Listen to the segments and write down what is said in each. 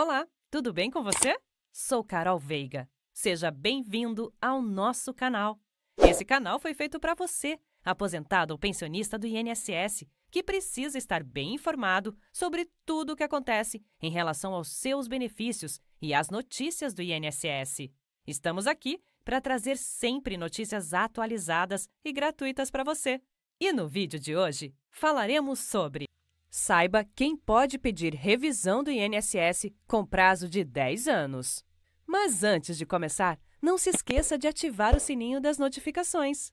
Olá, tudo bem com você? Sou Carol Veiga. Seja bem-vindo ao nosso canal. Esse canal foi feito para você, aposentado ou pensionista do INSS, que precisa estar bem informado sobre tudo o que acontece em relação aos seus benefícios e às notícias do INSS. Estamos aqui para trazer sempre notícias atualizadas e gratuitas para você. E no vídeo de hoje, falaremos sobre Saiba quem pode pedir revisão do INSS com prazo de 10 anos. Mas antes de começar, não se esqueça de ativar o sininho das notificações.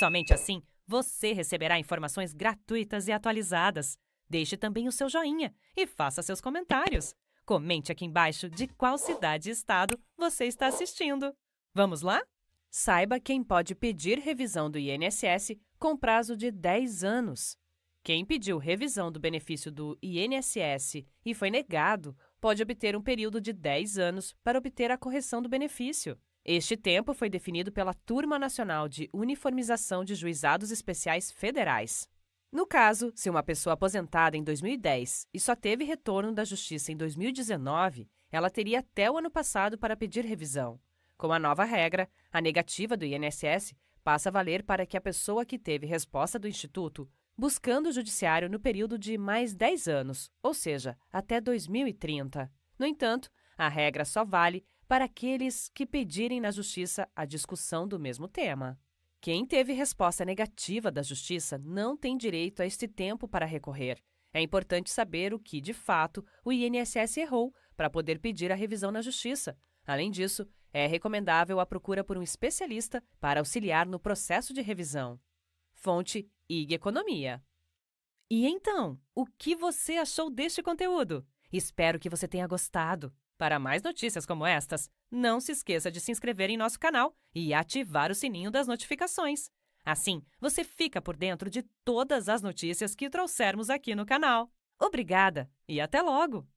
Somente assim você receberá informações gratuitas e atualizadas. Deixe também o seu joinha e faça seus comentários. Comente aqui embaixo de qual cidade e estado você está assistindo. Vamos lá? Saiba quem pode pedir revisão do INSS com prazo de 10 anos. Quem pediu revisão do benefício do INSS e foi negado pode obter um período de 10 anos para obter a correção do benefício. Este tempo foi definido pela Turma Nacional de Uniformização de Juizados Especiais Federais. No caso, se uma pessoa aposentada em 2010 e só teve retorno da Justiça em 2019, ela teria até o ano passado para pedir revisão. Com a nova regra, a negativa do INSS passa a valer para que a pessoa que teve resposta do Instituto buscando o judiciário no período de mais 10 anos, ou seja, até 2030. No entanto, a regra só vale para aqueles que pedirem na justiça a discussão do mesmo tema. Quem teve resposta negativa da justiça não tem direito a este tempo para recorrer. É importante saber o que, de fato, o INSS errou para poder pedir a revisão na justiça. Além disso, é recomendável a procura por um especialista para auxiliar no processo de revisão. Fonte IG Economia. E então, o que você achou deste conteúdo? Espero que você tenha gostado. Para mais notícias como estas, não se esqueça de se inscrever em nosso canal e ativar o sininho das notificações. Assim, você fica por dentro de todas as notícias que trouxermos aqui no canal. Obrigada e até logo!